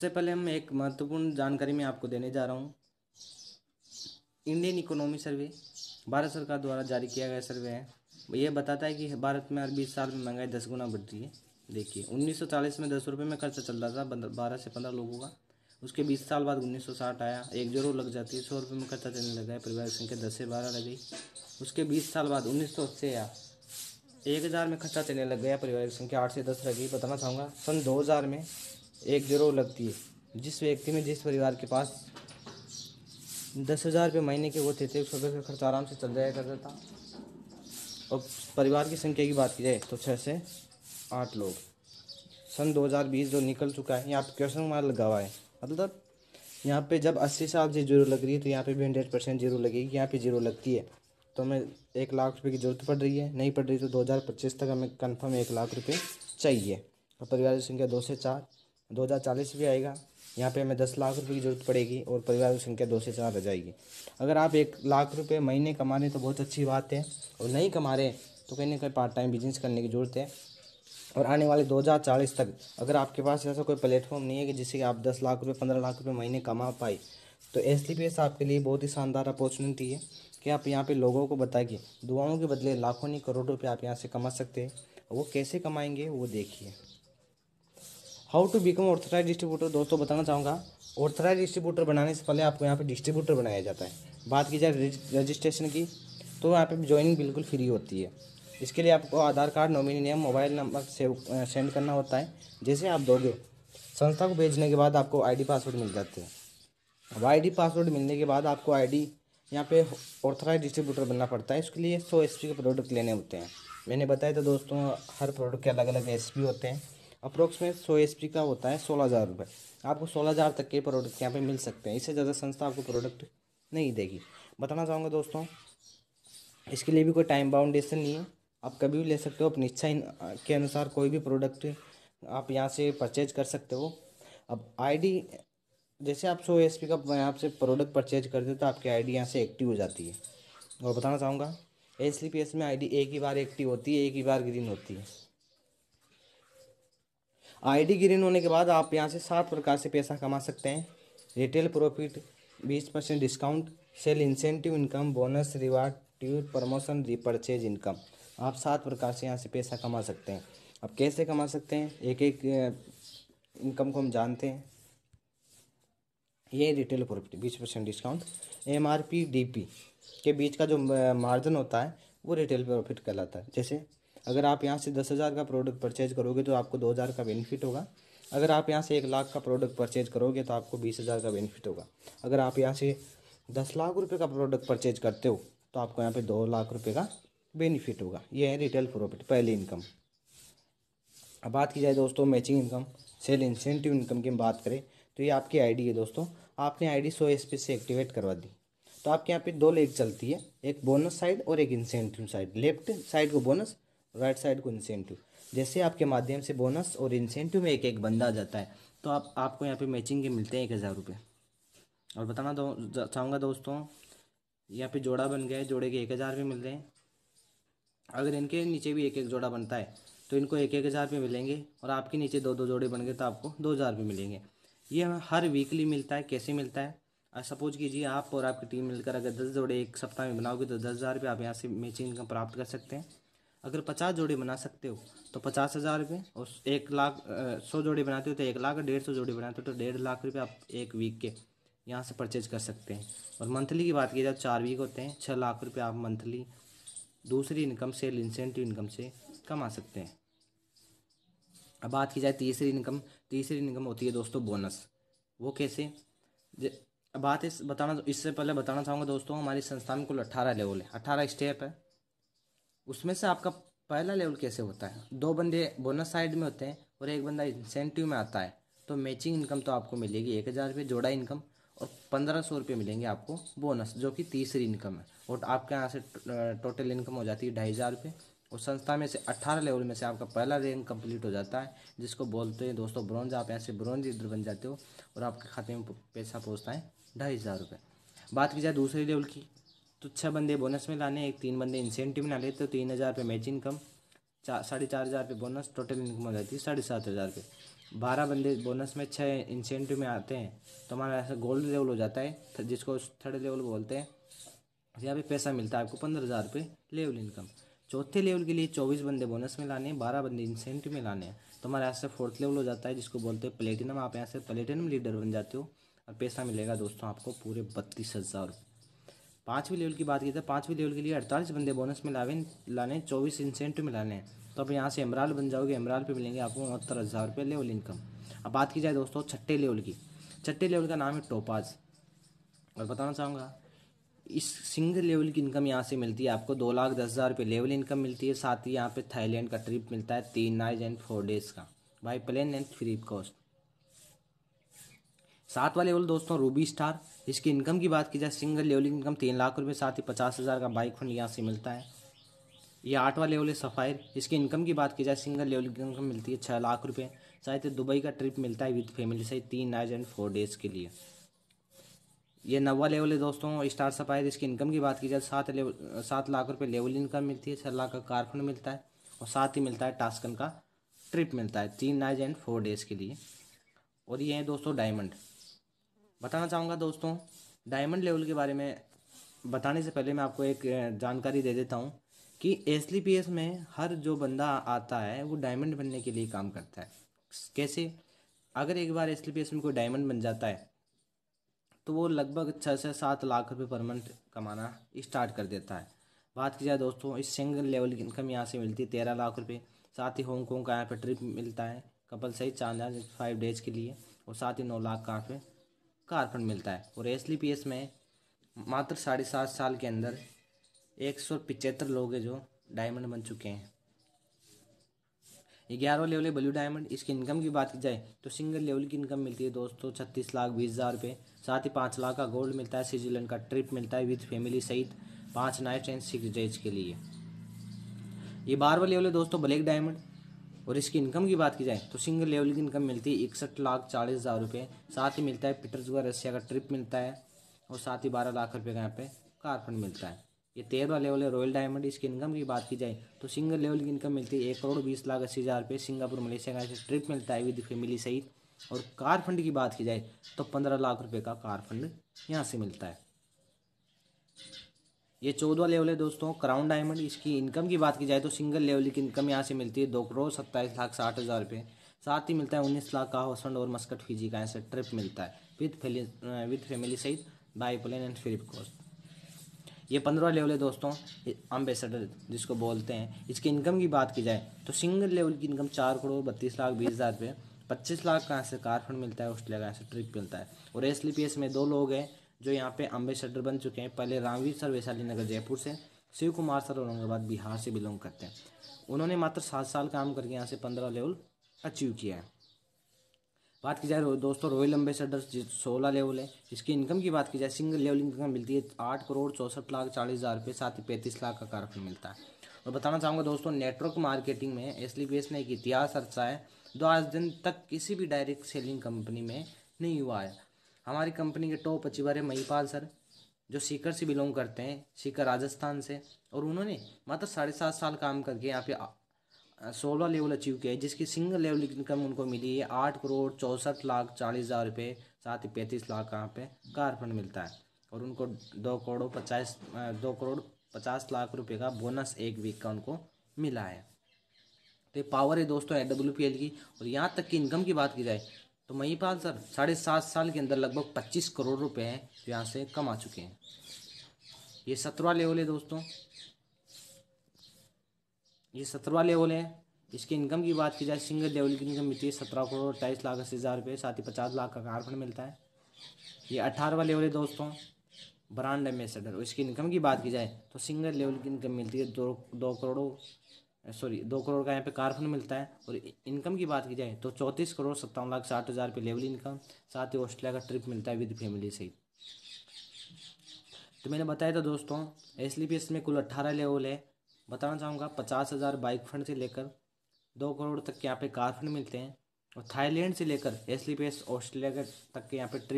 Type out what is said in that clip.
सबसे पहले हम एक महत्वपूर्ण जानकारी मैं आपको देने जा रहा हूँ इंडियन इकोनॉमी सर्वे भारत सरकार द्वारा जारी किया गया सर्वे है यह बताता है कि भारत में हर बीस साल में महंगाई दस गुना बढ़ रही है देखिए 1940 में दस रुपये में खर्चा चल रहा था बारह से पंद्रह लोगों का उसके बीस साल बाद 1960 आया एक जोरो लग जाती है सौ रुपये में खर्चा चलने लगा है परिवार संख्या दस से बारह लग गई उसके बीस साल बाद उन्नीस सौ अस्सी आया एक हज़ार में खर्चा चलने लग गया परिवार संख्या आठ से दस रह गई बताना चाहूँगा सन दो हज़ार में एक जरूर लगती है जिस व्यक्ति में जिस परिवार के पास दस हज़ार रुपये महीने के वो थे थे उसका घर का खर्च आराम से चल जाया करता था और परिवार की संख्या की बात की जाए तो छः से आठ लोग सन 2020 जो निकल चुका है यहाँ पे क्वेश्चन मार्क लगा हुआ है मतलब यहाँ पे जब अस्सी से आपसे जीरो लग रही है तो यहाँ पे भी हंड्रेड परसेंट जीरो लगेगी यहाँ पे जीरो लगती है तो हमें एक लाख रुपये की ज़रूरत पड़ रही है नहीं पड़ रही तो दो तक हमें कन्फर्म एक लाख रुपये चाहिए और परिवार की संख्या दो से चार दो हज़ार चालीस भी आएगा यहाँ पे हमें दस लाख रुपए की ज़रूरत पड़ेगी और परिवार की संख्या दो से चार हो जाएगी अगर आप एक लाख रुपए महीने कमा रहे तो बहुत अच्छी बात है और नहीं कमा रहे तो कहीं ना कहीं पार्ट टाइम बिजनेस करने की ज़रूरत है और आने वाले दो हज़ार चालीस तक अगर आपके पास ऐसा कोई प्लेटफॉर्म नहीं है कि जिससे आप दस लाख रुपये पंद्रह लाख रुपये महीने कमा पाए तो एस डी पी एस आपके लिए बहुत ही शानदार अपॉर्चुनिटी है कि आप यहाँ पे लोगों को बताइए दुआओं के बदले लाखों नहीं करोड़ों रुपये आप यहाँ से कमा सकते हैं वो कैसे कमाएंगे वो देखिए how to become authorise distributor दोस्तों बताना चाहूँगा ऑर्थराइज डिस्ट्रीब्यूटर बनाने से पहले आपको यहाँ पे डिस्ट्रीब्यूटर बनाया जाता है बात की जाए रजिस्ट्रेशन की तो यहाँ पे ज्वाइनिंग बिल्कुल फ्री होती है इसके लिए आपको Aadhaar card nominee name mobile number save send करना होता है जैसे आप दोगे संस्था को भेजने के बाद आपको आईडी पासवर्ड मिल जाते हैं अब आईडी पासवर्ड मिलने के बाद आपको आईडी यहाँ पे ऑर्थराइज डिस्ट्रीब्यूटर बनना पड़ता है इसके लिए सौ एस के प्रोडक्ट लेने होते हैं मैंने बताया था दोस्तों हर प्रोडक्ट के अलग अलग एस होते हैं अप्रोक्समेट सौ एस का होता है सोलह हज़ार रुपये आपको सोलह हज़ार तक के प्रोडक्ट यहाँ पे मिल सकते हैं इससे ज़्यादा संस्था आपको प्रोडक्ट नहीं देगी बताना चाहूँगा दोस्तों इसके लिए भी कोई टाइम बाउंडेशन नहीं है आप कभी भी ले सकते हो अपनी इच्छा के अनुसार कोई भी प्रोडक्ट आप यहाँ से परचेज कर सकते हो अब आईडी जैसे आप सौ एस का यहाँ से प्रोडक्ट परचेज करते हो तो आपकी आईडी यहाँ से एक्टिव हो जाती है और बताना चाहूँगा एस में आईडी एक ही बार एक्टिव होती है एक ही बार ग्रीन होती है आईडी ग्रीन होने के बाद आप यहाँ से सात प्रकार से पैसा कमा सकते हैं रिटेल प्रॉफिट बीस percent discount sale incentive income bonus reward tour promotion repurchase income आप सात प्रकार से यहाँ से पैसा कमा सकते हैं अब कैसे कमा सकते हैं एक एक इनकम को हम जानते हैं ये रिटेल प्रॉफिट बीस percent discount M R P D P के बीच का जो मार्जिन होता है वो रिटेल प्रॉफिट कहलाता है जैसे अगर आप यहाँ से दस हज़ार का प्रोडक्ट परचेज करोगे तो आपको दो हज़ार का बेनिफिट होगा अगर आप यहाँ से एक लाख का प्रोडक्ट परचेज करोगे तो आपको बीस हज़ार का बेनिफिट होगा अगर आप यहाँ से दस लाख रुपये का प्रोडक्ट परचेज करते हो तो आपको यहाँ पर दो लाख रुपये का बेनिफिट होगा ये है रिटेल प्रॉफिट पहली इनकम अब बात की जाए दोस्तों matching income sale incentive income की बात करें तो ये आपकी आईडी है दोस्तों आपने आईडी सौ एस से एक्टिवेट करवा दी तो आपके यहाँ पे दो लेग चलती है एक बोनस साइड और एक इंसेंटिव साइड लेफ्ट साइड को बोनस राइट साइड को इंसेंटिव जैसे आपके माध्यम से बोनस और इंसेंटिव में एक एक बंदा आ जाता है तो आप आपको यहाँ पे मैचिंग के मिलते हैं एक हज़ार रुपये और बताना दो चाहूँगा दोस्तों यहाँ पे जोड़ा बन गया है जोड़े के एक हज़ार रुपये मिल रहे हैं अगर इनके नीचे भी एक एक जोड़ा बनता है तो इनको एक एक हज़ार रुपये मिलेंगे और आपके नीचे दो दो जोड़े बन गए तो आपको दो हज़ार रुपये मिलेंगे ये हर वीकली मिलता है कैसे मिलता है सपोज कीजिए आप और आपकी टीम मिलकर अगर दस जोड़े एक सप्ताह में बनाओगे तो दस हज़ार रुपये आप यहाँ से मैचिंग प्राप्त कर सकते हैं अगर पचास जोड़ी बना सकते हो तो पचास हज़ार रुपये और एक लाख सौ जोड़ी बनाते हो तो एक लाख डेढ़ सौ जोड़ी बनाते हो तो डेढ़ लाख रुपये आप एक वीक के यहाँ से परचेज कर सकते हैं और मंथली की बात की जाए तो चार वीक होते हैं छः लाख रुपये आप मंथली दूसरी इनकम से इंसेंटिव इनकम से कमा सकते हैं अब बात की जाए तीसरी इनकम तीसरी इनकम होती है दोस्तों बोनस वो कैसे बात इस बताना इससे पहले बताना चाहूँगा दोस्तों हमारी संस्थान में कुल अट्ठारह लेवल है अट्ठारह स्टेप है उसमें से आपका पहला लेवल कैसे होता है दो बंदे बोनस साइड में होते हैं और एक बंदा इंसेंटिव में आता है तो मैचिंग इनकम तो आपको मिलेगी एक हज़ार रुपये जोड़ा इनकम और पंद्रह सौ रुपये मिलेंगे आपको बोनस जो कि तीसरी इनकम है और आपके यहाँ से टोटल इनकम हो जाती है ढाई हज़ार रुपये और संस्था में से अट्ठारह लेवल में से आपका पहला रैंक कंप्लीट हो जाता है जिसको बोलते हैं दोस्तों ब्रॉन्ज आप यहाँ से ब्रॉन्ज इधर बन जाते हो और आपके खाते में पैसा पहुँचता है ढाई हज़ार रुपये बात की जाए दूसरे लेवल की तो छः बंदे बोनस में लाने एक तीन बंदे इंसेंटिव में लाने तो तीन हज़ार रुपये मैच इनकम चार साढ़े चार हज़ार रुपये बोनस टोटल इनकम हो जाती है साढ़े सात हज़ार रुपये बारह बंदे बोनस में छः इंसेंटिव में आते हैं तो हमारा ऐसा गोल्ड लेवल हो जाता है जिसको थर्ड लेवल बोलते हैं यहाँ पे पैसा मिलता है आपको पंद्रह हज़ार रुपये लेवल इनकम चौथे लेवल के लिए चौबीस बंदे बोनस में लाने हैं बारह बंदे इंसेंटिव में लाने हैं तो हमारे यहाँ से फोर्थ लेवल हो जाता है जिसको बोलते हैं प्लेटिनम आप यहाँ से प्लेटिनम लीडर बन जाते हो और पैसा मिलेगा दोस्तों आपको पूरे बत्तीस हज़ार रुपये पाँचवीं लेवल की बात की जाए तो पाँचवीं लेवल के लिए अड़तालीस बंदे बोनस में लावे लाने चौबीस इंसेंट में लाने तो अब यहाँ से एमराल बन जाओगे एमराल पे मिलेंगे आपको उनहत्तर हज़ार रुपये लेवल इनकम अब बात की जाए दोस्तों छठे लेवल की छठे लेवल का नाम है टोपाज और बताना चाहूँगा इस सिंगल लेवल की इनकम यहाँ से मिलती है आपको दो लाख दस हज़ार रुपये लेवल इनकम मिलती है साथ ही यहाँ पे थाईलैंड का ट्रिप मिलता है तीन नाइट एंड फोर डेज़ का by plane and free cost सात वाले बोलो दोस्तों रूबी स्टार इसकी इनकम की बात की जाए सिंगल लेवल इनकम तीन लाख रुपये साथ ही पचास हज़ार का बाइक फंड यहाँ से मिलता है ये आठ वाले वाले सफ़ायर इसकी इनकम की बात की जाए सिंगल लेवल इनकम मिलती है छः लाख रुपये साथ ही दुबई का ट्रिप मिलता है विद फैमिली से तीन नाइट एंड फोर डेज़ के लिए ये नवा लेवल है दोस्तों स्टार सफायर इसकी इनकम की बात की जाए सात लेवल सात लाख रुपये लेवल इनकम मिलती है छः लाख का कारफंड मिलता है और साथ ही मिलता है टास्कन का ट्रिप मिलता है तीन नाइट एंड फोर डेज़ के लिए और ये है दोस्तों डायमंड बताना चाहूँगा दोस्तों डायमंड लेवल के बारे में बताने से पहले मैं आपको एक जानकारी दे देता हूँ कि एस में हर जो बंदा आता है वो डायमंड बनने के लिए काम करता है कैसे अगर एक बार एस में कोई डायमंड बन जाता है तो वो लगभग छः से सात लाख रुपए पर मंथ कमाना स्टार्ट कर देता है बात की जाए दोस्तों इस सिंगल लेवल की इनकम यहाँ से मिलती है तेरह लाख रुपये साथ ही होंगकॉन्ग का यहाँ पर ट्रिप मिलता है कपल सही चार फाइव डेज के लिए और साथ ही नौ लाख का यहाँ कार्बन मिलता है और एस में मात्र साढ़े सात साल के अंदर एक सौ पिचहत्तर लोग हैं जो डायमंड बन चुके हैं ग्यारह लेवल है ब्लू डायमंड इसकी इनकम की बात की जाए तो सिंगल लेवल की इनकम मिलती है दोस्तों छत्तीस लाख बीस हज़ार रुपये साथ ही पाँच लाख का गोल्ड मिलता है स्विट्जरलैंड का ट्रिप मिलता है विथ फैमिली सहित पाँच नाइट एंड सिक्स डेज के लिए ये बारहवा लेवल है दोस्तों ब्लैक डायमंड और इसकी इनकम की बात की जाए तो सिंगल लेवल की इनकम मिलती है इकसठ लाख चालीस हज़ार रुपये साथ ही मिलता है पीटर्सबर्ग रशिया का ट्रिप मिलता है और साथ ही बारह लाख रुपये का यहाँ पे कार फंड मिलता है ये तेरहवा लेवल है रॉयल डायमंड इसकी इनकम की बात की जाए तो सिंगल लेवल की इनकम मिलती है एक करोड़ बीस लाख अस्सी हज़ार रुपये सिंगापुर मलेशिया का ट्रिप मिलता है विद फैमिली सहित और कार फंड की बात की जाए तो पंद्रह लाख रुपये का कार फंड यहाँ से मिलता है ये चौदवा लेवल है दोस्तों क्राउन डायमंड इसकी इनकम की बात की जाए तो सिंगल लेवल की इनकम यहाँ से मिलती है दो करोड़ सत्ताईस लाख साठ हज़ार रुपये साथ ही मिलता है उन्नीस लाख का हौसंड और मस्कट फीजी का यहाँ से ट्रिप मिलता है विथ फैली विथ फैमिली सहित बाई प्लेन एंड फिलिप कॉस्ट ये पंद्रह लेवल है दोस्तों अम्बेसडर जिसको बोलते हैं इसकी इनकम की बात की जाए तो सिंगल लेवल की इनकम चार करोड़ बत्तीस लाख बीस हज़ार रुपये पच्चीस लाख का ऐसे से कार फंड मिलता है ऑस्ट्रेलिया का ऐसे ट्रिप मिलता है और एस में दो लोग हैं जो यहाँ पे अम्बेसडर बन चुके हैं पहले रामवीर सर वैशाली नगर जयपुर से शिव कुमार सर औरंगाबाद बिहार से बिलोंग करते हैं उन्होंने मात्र सात साल काम करके यहाँ से पंद्रह लेवल अचीव किया है बात की जाए दोस्तों रॉयल एम्बेसडर सोलह लेवल है इसकी इनकम की बात की जाए सिंगल लेवल इनकम मिलती है आठ करोड़ चौंसठ लाख चालीस हज़ार रुपये साथ ही पैंतीस लाख का कारफल मिलता है और बताना चाहूँगा दोस्तों नेटवर्क मार्केटिंग में एस ने एक इतिहास रचा है जो आज दिन तक किसी भी डायरेक्ट सेलिंग कंपनी में नहीं हुआ है हमारी कंपनी के टॉप अचीवर है महिपाल सर जो सीकर से बिलोंग करते हैं सीकर राजस्थान से और उन्होंने मात्र साढ़े सात साल काम करके यहाँ पे सोलह लेवल अचीव किया है जिसकी सिंगल लेवल इनकम उनको मिली है आठ करोड़ चौंसठ लाख चालीस हज़ार रुपये साथ ही पैंतीस लाख यहाँ पे कार फंड मिलता है और उनको दो करोड़ पचास दो करोड़ पचास लाख रुपये का बोनस एक वीक का उनको मिला है तो पावर है दोस्तों ए डब्ल्यू पी एल की और यहाँ तक की इनकम की बात की जाए तो महिपाल सर साढ़े सात साल के अंदर लगभग पच्चीस करोड़ रुपए हैं जो यहाँ से कमा चुके हैं ये सत्रवा लेवल है दोस्तों ये सत्रवा लेवल है इसके इनकम की बात की जाए सिंगल लेवल की इनकम मिलती है सत्रह करोड़ अट्ठाईस लाख अस्सी हज़ार रुपये साथ ही पचास लाख का कार फंड मिलता है ये अठारहवा लेवल है दोस्तों ब्रांड एम्बेसडर इसकी इनकम की बात की जाए तो सिंगल लेवल की इनकम मिलती है दो दो करोड़ सॉरी दो करोड़ का यहाँ पे कार फंड मिलता है और इनकम की बात की जाए तो चौंतीस करोड़ सत्तावन लाख साठ हज़ार रुपये लेवल इनकम साथ ही ऑस्ट्रेलिया का ट्रिप मिलता है विद फैमिली से तो मैंने बताया था दोस्तों एस ली में कुल अट्ठारह लेवल है बताना चाहूँगा पचास हज़ार बाइक फंड से लेकर दो करोड़ तक के यहाँ पे कार फंड मिलते हैं और थाईलैंड से लेकर एस ली ऑस्ट्रेलिया तक के यहाँ पे ट्रिप